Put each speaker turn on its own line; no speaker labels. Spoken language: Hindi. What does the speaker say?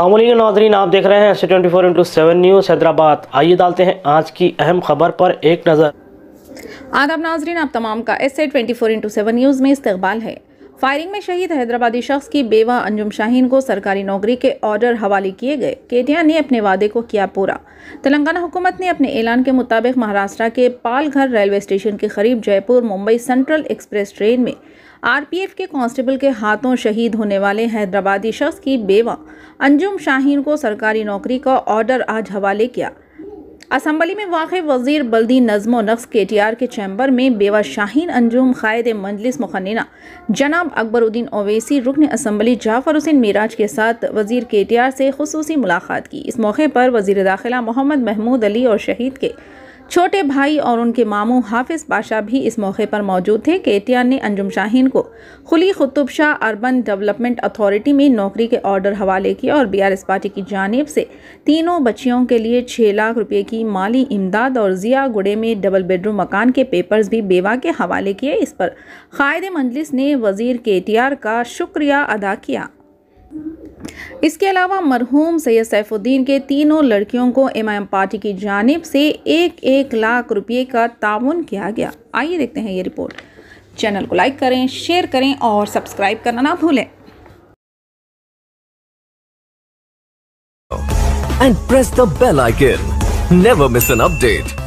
अल्लाम नाजरीन आप देख रहे हैं twenty four into seven news Hyderabad आइए डालते हैं आज की अहम खबर पर एक नज़र
आदाब नाजरीन आप तमाम का एस ए twenty four into seven news में इस्तेबाल है फायरिंग में शहीद हैदराबादी शख्स की बेवा अंजुम शाहीन को सरकारी नौकरी के ऑर्डर हवाले किए गए केटिया ने अपने वादे को किया पूरा तेलंगाना हुकूमत ने अपने ऐलान के मुताबिक महाराष्ट्र के पालघर रेलवे स्टेशन के करीब Jaipur Mumbai central express train में आरपीएफ के कांस्टेबल के हाथों शहीद होने वाले हैदराबादी शख्स की बेवा अंजुम शाहीन को सरकारी नौकरी का ऑर्डर आज हवाले किया असम्बली में वाक़ वजीर बल्दी नज़म नक्स के टी आर के चैम्बर में बेवा शाहीन अंजुम कायद मंजलिस मुखनना जनाब अकबरुद्दीन ओवैसी रुकन असम्बली जाफ़र हुसैन मीराज के साथ वजीर के टी आर से खसूसी मुलाकात की इस मौके पर वजीर दाखिला मोहम्मद महमूद अली और शहीद के छोटे भाई और उनके मामू हाफिज बादशाह भी इस मौके पर मौजूद थे केटिया ने अंजुम शाहीन को Quli Qutub Shah urban development authority में नौकरी के ऑर्डर हवाले किए और बीआरएस पार्टी की जानब से तीनों बच्चियों के लिए छः लाख रुपये की माली इमदाद और जिया गुड़े में डबल बेडरूम मकान के पेपर्स भी बेवा के हवाले किए इस पर कायद मंजलिस ने वजीर के का शुक्रिया अदा किया इसके अलावा मरहूम सैयद सैफुद्दीन के तीनों लड़कियों को एम पार्टी की जानब से एक एक लाख रुपये का ताउन किया गया आइए देखते हैं ये रिपोर्ट चैनल को लाइक करें शेयर करें और सब्सक्राइब करना ना भूलें
And press the bell icon. Never miss an update.